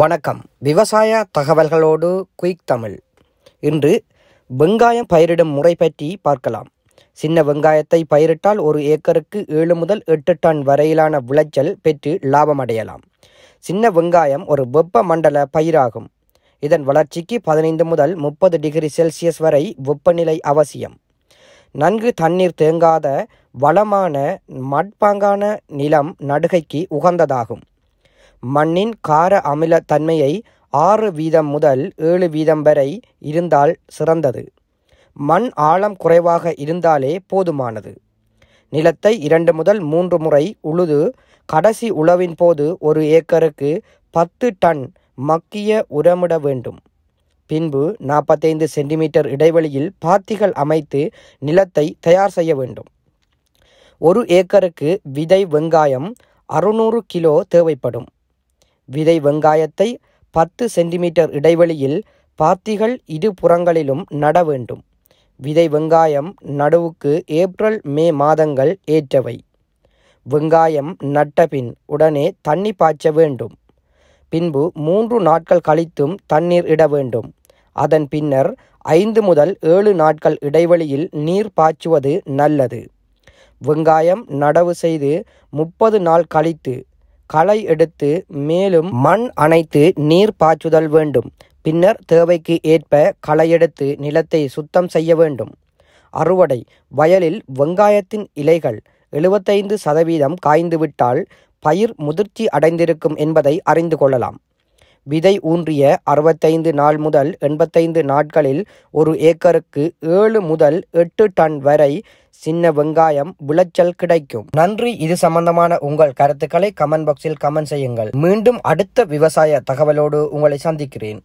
வணக்கம் விவசாய தகவல்களோடு குயிக் தமிழ் இன்று வெங்காயம் பயிரிடும் முறை பற்றி பார்க்கலாம் சின்ன வெங்காயத்தை பயிரிட்டால் ஒரு ஏக்கருக்கு ஏழு முதல் எட்டு டன் வரையிலான விளைச்சல் பெற்று லாபம் அடையலாம் சின்ன வெங்காயம் ஒரு வெப்ப மண்டல பயிராகும் இதன் வளர்ச்சிக்கு பதினைந்து முதல் முப்பது டிகிரி செல்சியஸ் வரை வெப்பநிலை அவசியம் நன்கு தண்ணீர் தேங்காத வளமான மட்பாங்கான நிலம் நடுகைக்கு உகந்ததாகும் மண்ணின் கார அமில தன்மையை ஆறு வீதம் முதல் ஏழு வீதம் வரை இருந்தால் சிறந்தது மண் ஆழம் குறைவாக இருந்தாலே போதுமானது நிலத்தை இரண்டு முதல் மூன்று முறை உழுது கடைசி உழவின் போது ஒரு ஏக்கருக்கு பத்து டன் மக்கிய உரமிட வேண்டும் பின்பு நாற்பத்தைந்து சென்டிமீட்டர் இடைவெளியில் பாத்திகள் அமைத்து நிலத்தை தயார் செய்ய வேண்டும் ஒரு ஏக்கருக்கு விதை வெங்காயம் அறுநூறு கிலோ தேவைப்படும் விதை வெங்காயத்தை பத்து சென்டிமீட்டர் இடைவெளியில் பாத்திகள் இரு புறங்களிலும் நட வேண்டும் விதை வெங்காயம் நடுவுக்கு ஏப்ரல் மே மாதங்கள் ஏற்றவை வெங்காயம் நட்டபின் உடனே தண்ணி பாய்ச்ச வேண்டும் பின்பு மூன்று நாட்கள் கழித்தும் தண்ணீர் இட வேண்டும் அதன் பின்னர் ஐந்து முதல் ஏழு நாட்கள் இடைவெளியில் நீர் பாய்ச்சுவது நல்லது வெங்காயம் நடவு செய்து முப்பது நாள் கழித்து களை எடுத்து மேலும் மண் அணைத்து நீர் பாய்ச்சுதல் வேண்டும் பின்னர் தேவைக்கு ஏற்ப களையெடுத்து நிலத்தை சுத்தம் செய்ய வேண்டும் அறுவடை வயலில் வெங்காயத்தின் இலைகள் எழுபத்தைந்து சதவீதம் காய்ந்துவிட்டால் பயிர் முதிர்ச்சி அடைந்திருக்கும் என்பதை அறிந்து கொள்ளலாம் விதை ஊன்றிய அறுபத்தைந்து நாள் முதல் எண்பத்தைந்து நாட்களில் ஒரு ஏக்கருக்கு ஏழு முதல் எட்டு டன் வரை சின்ன வெங்காயம் விளைச்சல் கிடைக்கும் நன்றி இது சம்பந்தமான உங்கள் கருத்துக்களை கமெண்ட் பாக்ஸில் கமெண்ட் செய்யுங்கள் மீண்டும் அடுத்த விவசாய தகவலோடு உங்களை சந்திக்கிறேன்